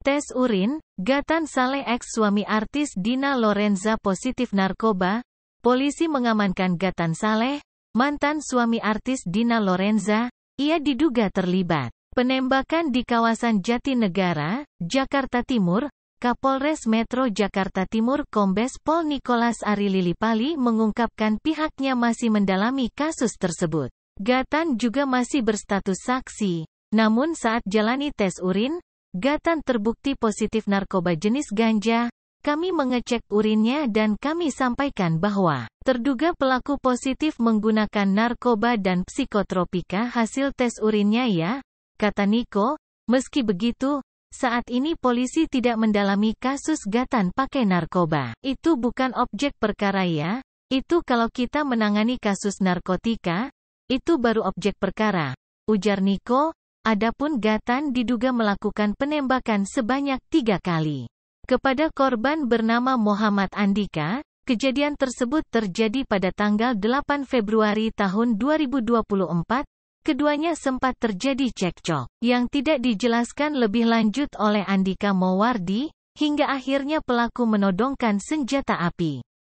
Tes urin, Gatan Saleh ex-suami artis Dina Lorenza positif narkoba, polisi mengamankan Gatan Saleh, mantan suami artis Dina Lorenza, ia diduga terlibat. Penembakan di kawasan Jatinegara, Jakarta Timur, Kapolres Metro Jakarta Timur Kombes Pol Nikolas Ari Lilipali mengungkapkan pihaknya masih mendalami kasus tersebut. Gatan juga masih berstatus saksi. Namun saat jalani tes urin, Gatan terbukti positif narkoba jenis ganja, kami mengecek urinnya dan kami sampaikan bahwa terduga pelaku positif menggunakan narkoba dan psikotropika hasil tes urinnya ya, kata Niko. Meski begitu, saat ini polisi tidak mendalami kasus gatan pakai narkoba. Itu bukan objek perkara ya, itu kalau kita menangani kasus narkotika, itu baru objek perkara, ujar Niko. Adapun Gatan diduga melakukan penembakan sebanyak tiga kali. Kepada korban bernama Muhammad Andika, Kejadian tersebut terjadi pada tanggal 8 Februari tahun 2024. Keduanya sempat terjadi cekcok yang tidak dijelaskan lebih lanjut oleh Andika Mowardi, hingga akhirnya pelaku menodongkan senjata api.